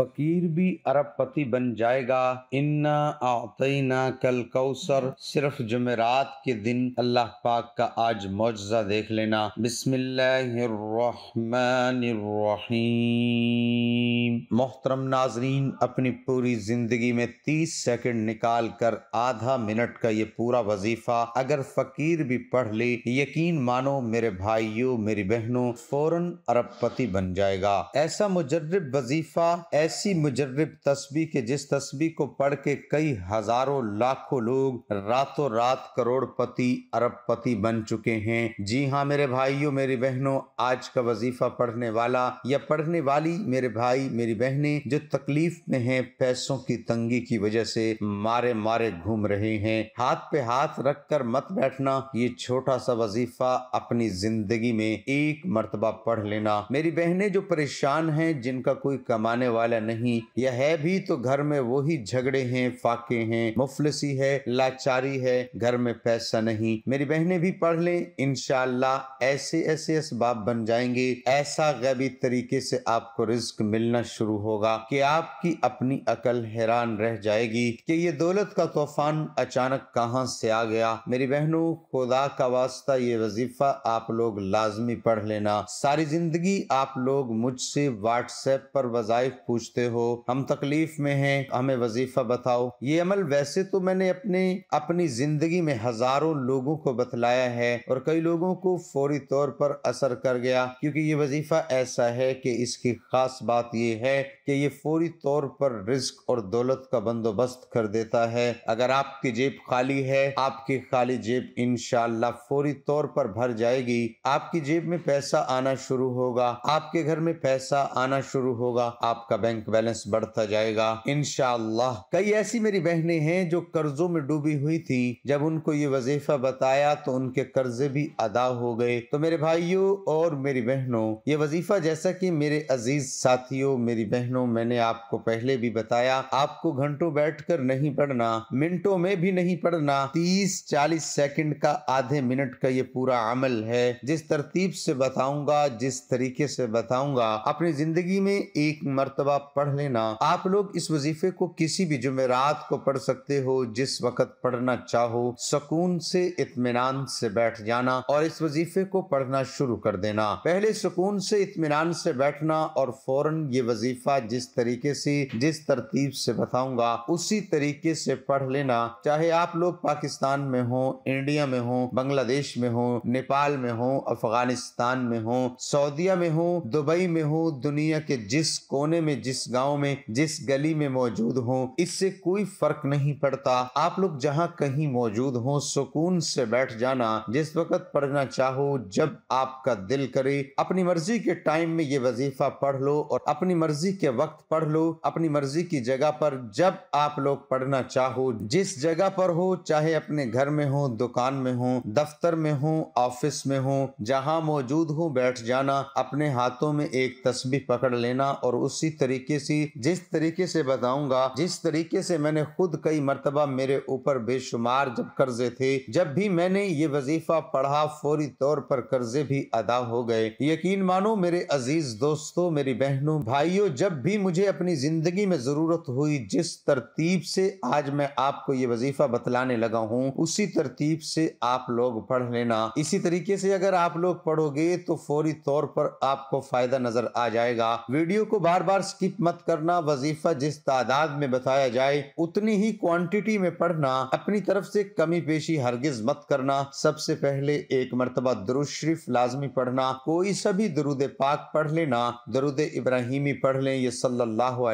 फकीर भी अरबपति बन जाएगा इन्ना आतना कल कौसर सिर्फ जमेरात के दिन अल्लाह पाक का आज मुआजा देख लेना बिस्मिल्लाहिर्रहमानिर्रहीम मोहतरम नाजरीन अपनी पूरी जिंदगी में तीस सेकंड निकाल कर आधा मिनट का ये पूरा वजीफा अगर फकीर भी पढ़ ले यकीन मानो मेरे भाइयों मेरी बहनों फौरन अरबपति बन जाएगा ऐसा मुजरब वजीफा ऐसा ऐसी मुजरब तस्बी के जिस तस्बी को पढ़ के कई हजारों लाखों लोग रातों रात करोड़पति अरबपति बन चुके हैं जी हाँ मेरे भाइयों मेरी बहनों आज का वजीफा पढ़ने वाला या पढ़ने वाली मेरे भाई मेरी बहनें जो तकलीफ में हैं पैसों की तंगी की वजह से मारे मारे घूम रहे हैं हाथ पे हाथ रख कर मत बैठना ये छोटा सा वजीफा अपनी जिंदगी में एक मरतबा पढ़ लेना मेरी बहनें जो परेशान हैं जिनका कोई कमाने वाला नहीं यह है भी तो घर में वही झगड़े हैं फाके हैं मुफलसी है लाचारी है घर में पैसा नहीं मेरी बहनें भी पढ़ लें इनशाला ऐसे ऐसे इसबाब बन जाएंगे ऐसा गैबी तरीके से आपको रिस्क मिलना शुरू होगा कि आपकी अपनी अकल हैरान रह जाएगी कि ये दौलत का तूफान अचानक कहाँ से आ गया मेरी बहनों खुदा का वास्ता ये वजीफा आप लोग लाजमी पढ़ लेना सारी जिंदगी आप लोग मुझसे व्हाट्सएप पर वजायफ पूछ पूछते हो हम तकलीफ में हैं हमें वजीफा बताओ ये अमल वैसे तो मैंने अपने अपनी जिंदगी में हजारों लोगों को बतलाया है और कई लोगों को फौरी तौर पर असर कर गया क्योंकि ये वजीफा ऐसा है कि इसकी खास बात यह है कि ये फौरी तौर पर रिस्क और दौलत का बंदोबस्त कर देता है अगर आपकी जेब खाली है आपकी खाली जेब इनशाला फौरी तौर पर भर जाएगी आपकी जेब में पैसा आना शुरू होगा आपके घर में पैसा आना शुरू होगा आपका बैंक बैलेंस बढ़ता जाएगा इनशाला कई ऐसी मेरी बहनें हैं जो कर्जों में डूबी हुई थी जब उनको ये वजीफा बताया तो उनके कर्जे भी अदा हो गए तो मेरे भाइयों और मेरी बहनों ये वजीफा जैसा कि मेरे अजीज साथियों मेरी बहनों मैंने आपको पहले भी बताया आपको घंटों बैठकर नहीं पढ़ना मिनटों में भी नहीं पढ़ना तीस चालीस सेकंड का आधे मिनट का ये पूरा अमल है जिस तरतीब से बताऊंगा जिस तरीके से बताऊंगा अपनी जिंदगी में एक मरतबा आप पढ़ लेना आप लोग इस वजीफे को किसी भी जुमेरात को पढ़ सकते हो जिस वक्त पढ़ना चाहो सुकून से इतमान से बैठ जाना और इस वजीफे को पढ़ना शुरू कर देना पहले सुकून से इतमान से बैठना और फौरन ये वजीफा जिस तरीके से जिस तरतीब से बताऊंगा उसी तरीके से पढ़ लेना चाहे आप लोग पाकिस्तान में हो इंडिया में हो बांग्लादेश में हो नेपाल में हो अफगानिस्तान में हो सऊदिया में हो दुबई में हो दुनिया के जिस कोने में जिस जिस गांव में जिस गली में मौजूद हो इससे कोई फर्क नहीं पड़ता आप लोग जहां कहीं मौजूद हो सुकून से बैठ जाना जिस वक्त पढ़ना चाहो जब आपका दिल करे अपनी मर्जी के टाइम में ये वजीफा पढ़ लो और अपनी मर्जी के वक्त पढ़ लो अपनी मर्जी की जगह पर जब आप लोग पढ़ना चाहो जिस जगह पर हो चाहे अपने घर में हो दुकान में हो दफ्तर में हो ऑफिस में हो जहां मौजूद हो बैठ जाना अपने हाथों में एक तस्वीर पकड़ लेना और उसी तरीके तरीके से जिस तरीके से बताऊंगा जिस तरीके से मैंने खुद कई मरतबा मेरे ऊपर बेशुमार जब कर्जे थे जब भी मैंने ये वजीफा पढ़ा फौरी तौर पर कर्जे भी अदा हो गए यकीन मानो मेरे अजीज दोस्तों मेरी बहनों भाइयों जब भी मुझे अपनी जिंदगी में जरूरत हुई जिस तरतीब से आज मैं आपको ये वजीफा बतलाने लगा हूँ उसी तरतीब से आप लोग पढ़ लेना इसी तरीके से अगर आप लोग पढ़ोगे तो फौरी तौर पर आपको फायदा नजर आ जाएगा वीडियो को बार बार स्किप तकसीम मत करना वजीफा जिस तादाद में बताया जाए उतनी ही क्वांटिटी में पढ़ना अपनी तरफ से कमी पेशी हरगिज मत करना सबसे पहले एक मरतबा दुरुशरीफ लाजमी पढ़ना कोई सभी दरुद पाक पढ़ लेना दरुद इब्राहिमी पढ़ लें यह सल्लल्लाहु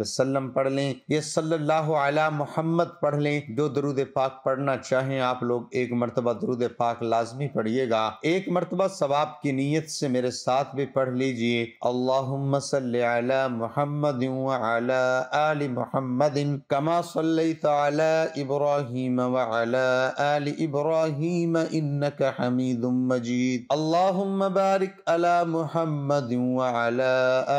वसलम पढ़ लें यह सल्लल्लाहु अला मोहम्मद पढ़ लें जो दरुद पाक पढ़ना चाहें आप लोग एक मरतबा दरुद पाक लाजमी पढ़िएगा एक मरतबा सवाब की नीयत से मेरे साथ भी पढ़ लीजिए अल्लाह محمد وعلى آل محمد كما صليت على إبراهيم وعلى آل إبراهيم إنك حميد مجيد اللهم بارك على محمد وعلى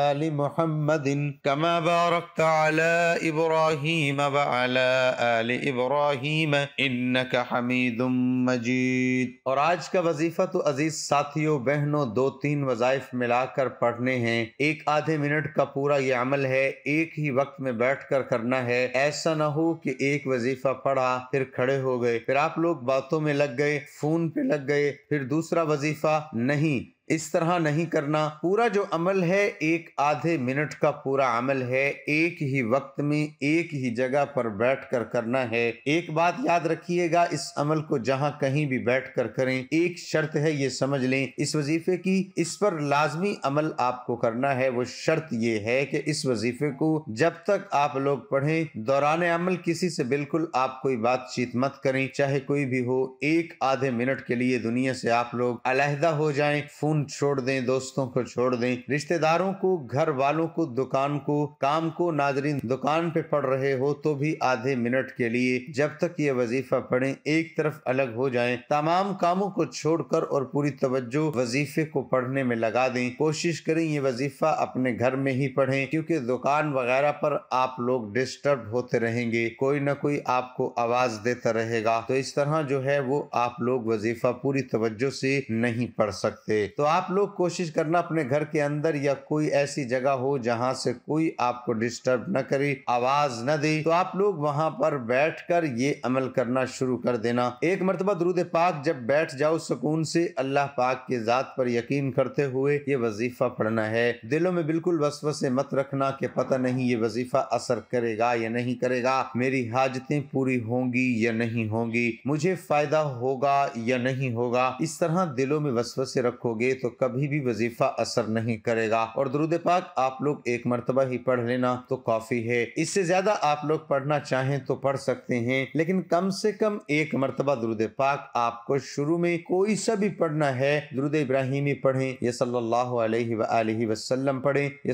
آل محمد كما باركت على إبراهيم وعلى آل إبراهيم إنك حميد مجيد اور آج کا وظیفہ تو عزیز ساتھیوں بہنوں دو تین وظائف ملا کر پڑھنے ہیں ایک آدھے منٹ کا पूरा ये अमल है एक ही वक्त में बैठ कर करना है ऐसा ना हो कि एक वजीफा पढ़ा फिर खड़े हो गए फिर आप लोग बातों में लग गए फोन पे लग गए फिर दूसरा वजीफा नहीं इस तरह नहीं करना पूरा जो अमल है एक आधे मिनट का पूरा अमल है एक ही वक्त में एक ही जगह पर बैठ कर करना है एक बात याद रखिएगा इस अमल को जहाँ कहीं भी बैठ कर करें एक शर्त है ये समझ लें इस वजीफे की इस पर लाजमी अमल आपको करना है वो शर्त ये है कि इस वजीफे को जब तक आप लोग पढ़ें दौरान अमल किसी से बिल्कुल आप कोई बातचीत मत करें चाहे कोई भी हो एक आधे मिनट के लिए दुनिया से आप लोग अलहदा हो जाए फोन छोड़ दें दोस्तों को छोड़ दें रिश्तेदारों को घर वालों को दुकान को काम को नाजरीन दुकान पे पढ़ रहे हो तो भी आधे मिनट के लिए जब तक ये वजीफा पढ़ें एक तरफ अलग हो जाएं तमाम कामों को छोड़कर और पूरी तवज्जो वजीफे को पढ़ने में लगा दें कोशिश करें ये वजीफा अपने घर में ही पढ़ें क्योंकि दुकान वगैरह पर आप लोग डिस्टर्ब होते रहेंगे कोई ना कोई आपको आवाज देता रहेगा तो इस तरह जो है वो आप लोग वजीफा पूरी तवज्जो से नहीं पढ़ सकते तो आप लोग कोशिश करना अपने घर के अंदर या कोई ऐसी जगह हो जहाँ से कोई आपको डिस्टर्ब न करे आवाज न दे तो आप लोग वहाँ पर बैठ कर ये अमल करना शुरू कर देना एक मरतबा दरूद पाक जब बैठ जाओ सुकून से अल्लाह पाक के जात पर यकीन करते हुए ये वजीफा पढ़ना है दिलों में बिल्कुल वसवसे मत रखना कि पता नहीं ये वजीफा असर करेगा या नहीं करेगा मेरी हाजतें पूरी होंगी या नहीं होंगी मुझे फायदा होगा या नहीं होगा इस तरह दिलों में वसवसे रखोगे लिए तो कभी भी वजीफा असर नहीं करेगा और दरुद पाक आप लोग एक मरतबा ही पढ़ लेना तो काफ़ी है इससे ज़्यादा आप लोग पढ़ना चाहें तो पढ़ सकते हैं लेकिन कम से कम एक मरतबा दरुद पाक आपको शुरू में कोई सा भी पढ़ना है दरुद इब्राहिमी पढ़े ये सल्लल्लाहु वसलम पढ़े ये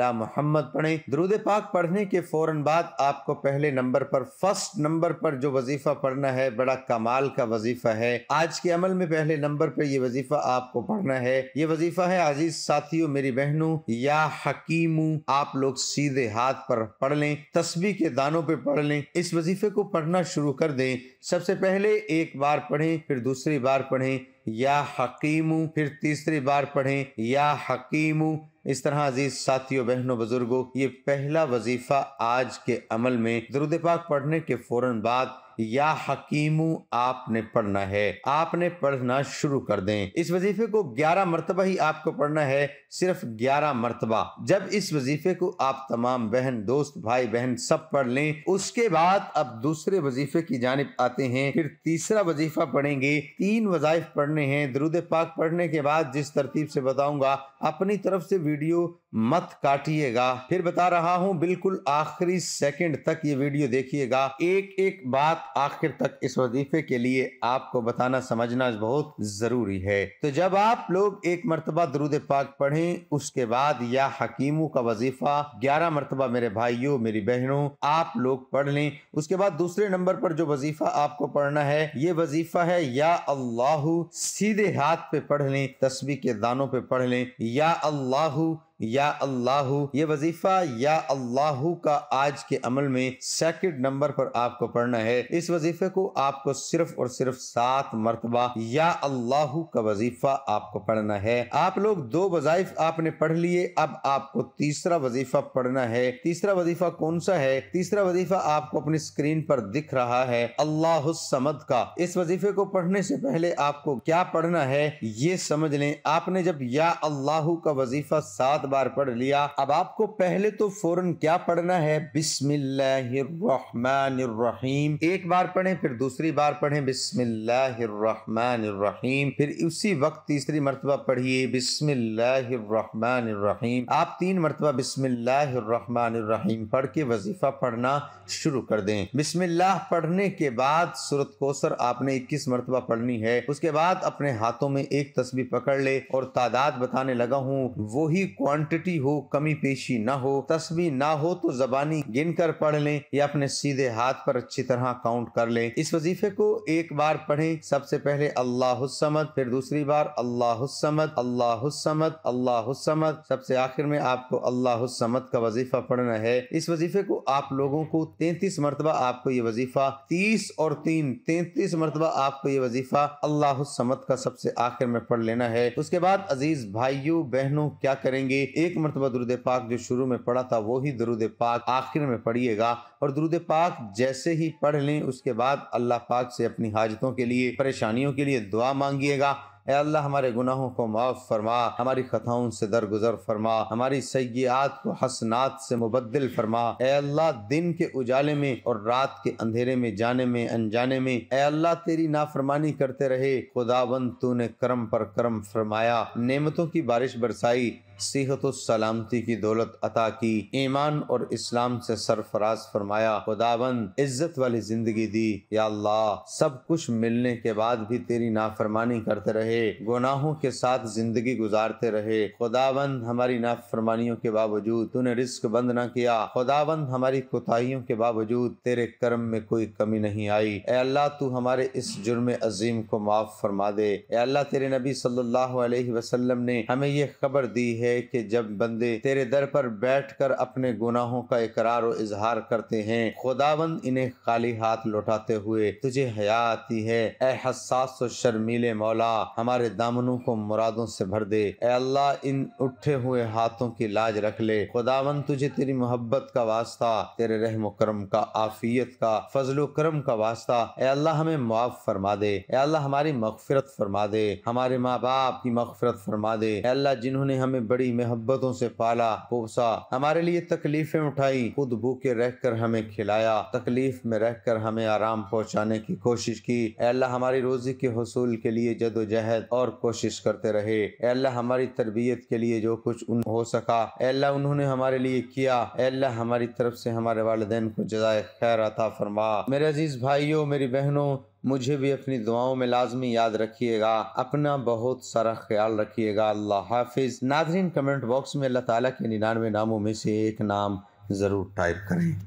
या मोहम्मद पढ़े दरुद पाक पढ़ने के फौरन बाद आपको पहले नंबर पर फर्स्ट नंबर पर जो वजीफा पढ़ना है बड़ा कमाल का वजीफा है आज के अमल में पहले नंबर पर यह वजीफा आपको आपको पढ़ना है ये वजीफा है अजीज साथियों मेरी बहनों या हकीमू आप लोग सीधे हाथ पर पढ़ लें तस्वीर के दानों पर पढ़ लें इस वजीफे को पढ़ना शुरू कर दें सबसे पहले एक बार पढ़ें फिर दूसरी बार पढ़ें या हकीमू फिर तीसरी बार पढ़ें या हकीमू इस तरह अजीज साथियों बहनों बुजुर्गों ये पहला वजीफा आज के अमल में दरुद पाक पढ़ने के फौरन बाद या हकीमू आपने पढ़ना है आपने पढ़ना शुरू कर दें इस वजीफे को ग्यारह मरतबा ही आपको पढ़ना है सिर्फ ग्यारह मरतबा जब इस वजीफे को आप तमाम बहन दोस्त भाई बहन सब पढ़ लें उसके बाद अब दूसरे वजीफे की जानब आते हैं फिर तीसरा वजीफा पढ़ेंगे तीन वजायफ पढ़ने हैं दरुद पाक पढ़ने के बाद जिस तरतीब से बताऊंगा अपनी तरफ से वीडियो मत काटिएगा फिर बता रहा हूं बिल्कुल आखिरी सेकंड तक ये वीडियो देखिएगा एक एक बात आखिर तक इस वजीफे के लिए आपको बताना समझना बहुत जरूरी है तो जब आप लोग एक मरतबा दरूद पाक पढ़ें उसके बाद या हकीमों का वजीफा ग्यारह मरतबा मेरे भाइयों मेरी बहनों आप लोग पढ़ लें उसके बाद दूसरे नंबर पर जो वजीफा आपको पढ़ना है ये वजीफा है या अल्लाह सीधे हाथ पे पढ़ लें तस्वीर के दानों पे पढ़ लें या अल्लाह या अल्लाह ये वजीफा या अल्लाह का आज के अमल में सेकंड नंबर पर आपको पढ़ना है इस वजीफे को आपको सिर्फ और सिर्फ सात मरतबा या अल्लाह का वजीफा आपको पढ़ना है आप लोग दो वजाइफ आपने पढ़ लिए अब आपको तीसरा वजीफा पढ़ना है तीसरा वजीफा कौन सा है तीसरा वजीफा आपको अपनी स्क्रीन पर दिख रहा है अल्लाह समद का इस वजीफे को पढ़ने से पहले आपको क्या पढ़ना है ये समझ लें आपने जब या अल्लाह का वजीफा सात बार पढ़ लिया अब आपको पहले तो फौरन क्या पढ़ना है बिस्मिल्लाहिर्रहमानिर्रहीम एक बार पढ़ें फिर दूसरी बार पढ़ें बिस्मिल्लाहिर्रहमानिर्रहीम फिर उसी वक्त तीसरी मरतबा पढ़िए बिस्मिल्लाहिर्रहमानिर्रहीम आप तीन मरतबा बिस्मिल्लाहिर्रहमानिर्रहीम पढ़ के वजीफा पढ़ना शुरू कर दें बिस्मिल्लाह पढ़ने के बाद सूरत कोसर आपने 21 मरतबा पढ़नी है उसके बाद अपने हाथों में एक तस्वीर पकड़ ले और तादाद बताने लगा हूँ वही क्वान क्वांटिटी हो कमी पेशी ना हो तस्वीर ना हो तो जबानी गिन कर पढ़ लें या अपने सीधे हाथ पर अच्छी तरह काउंट कर लें इस वजीफे को एक बार पढ़ें सबसे पहले अल्लाह समद फिर दूसरी बार अल्लाह समद अल्लाह समद अल्लाह समद सबसे आखिर में आपको अल्लाह समद का वजीफा पढ़ना है इस वजीफे को आप लोगों को तैतीस मरतबा आपको ये वजीफा तीस और तीन तैतीस मरतबा आपको ये वजीफा अल्लाह समद का सबसे आखिर में पढ़ लेना है उसके बाद अजीज भाइयों बहनों क्या करेंगे एक मरतबा दरुद पाक जो शुरू में पढ़ा था वो ही दरुद पाक आखिर में पढ़िएगा और दरुद पाक जैसे ही पढ़ लें उसके बाद अल्लाह पाक से अपनी हाजतों के लिए परेशानियों के लिए दुआ मांगिएगा अल्लाह हमारे गुनाहों को माफ़ फरमा हमारी खताओं से दरगुजर फरमा हमारी सयात को हसनात से मुबदल फरमा अल्लाह दिन के उजाले में और रात के अंधेरे में जाने में अनजाने में अल्लाह तेरी नाफरमानी करते रहे खुदाबंद ने करम पर करम फरमाया नेमतों की बारिश बरसाई सेहत सलामती की दौलत अता की ईमान और इस्लाम से सरफराज फरमाया खुदाबंद इज्जत वाली जिंदगी दी या अल्लाह सब कुछ मिलने के बाद भी तेरी नाफरमानी करते रहे रहे गुनाहों के साथ जिंदगी गुजारते रहे खुदाबंद हमारी नाफरमानियों के बावजूद तूने रिस्क बंद ना किया खुदाबंद हमारी कोताहियों के बावजूद तेरे कर्म में कोई कमी नहीं आई ए अल्लाह तू हमारे इस जुर्म अजीम को माफ फरमा दे ए अल्लाह तेरे नबी सल्लल्लाहु अलैहि वसल्लम ने हमें ये खबर दी है कि जब बंदे तेरे दर पर बैठकर अपने गुनाहों का इकरार और इजहार करते हैं खुदाबंद इन्हें खाली हाथ लौटाते हुए तुझे हया आती है ए हसास और शर्मीले मौला हमारे दामनों को मुरादों से भर दे अल्लाह इन उठे हुए हाथों की लाज रख ले खुदावन तुझे तेरी मोहब्बत का वास्ता तेरे रहम करम का आफियत का फजल करम का वास्ता अल्लाह हमें मुआफ़ फरमा दे अल्लाह हमारी मगफरत फरमा दे हमारे माँ बाप की मगफरत फरमा दे अल्लाह जिन्होंने हमें बड़ी मोहब्बतों से पाला पोसा हमारे लिए तकलीफें उठाई खुद भूखे रह कर हमें खिलाया तकलीफ में रह कर हमें आराम पहुँचाने की कोशिश की अल्लाह हमारी रोजी के हसूल के लिए जदोजह जहद और कोशिश करते रहे अल्लाह हमारी तरबियत के लिए जो कुछ उन हो सका अल्लाह उन्होंने हमारे लिए किया अल्लाह हमारी तरफ से हमारे वाले को जजाय खैर अता फरमा मेरे अजीज भाइयों मेरी बहनों मुझे भी अपनी दुआओं में लाजमी याद रखिएगा अपना बहुत सारा ख्याल रखिएगा अल्लाह हाफिज नाजरीन कमेंट बॉक्स में अल्लाह ताला के निन्यानवे नामों में से एक नाम ज़रूर टाइप करें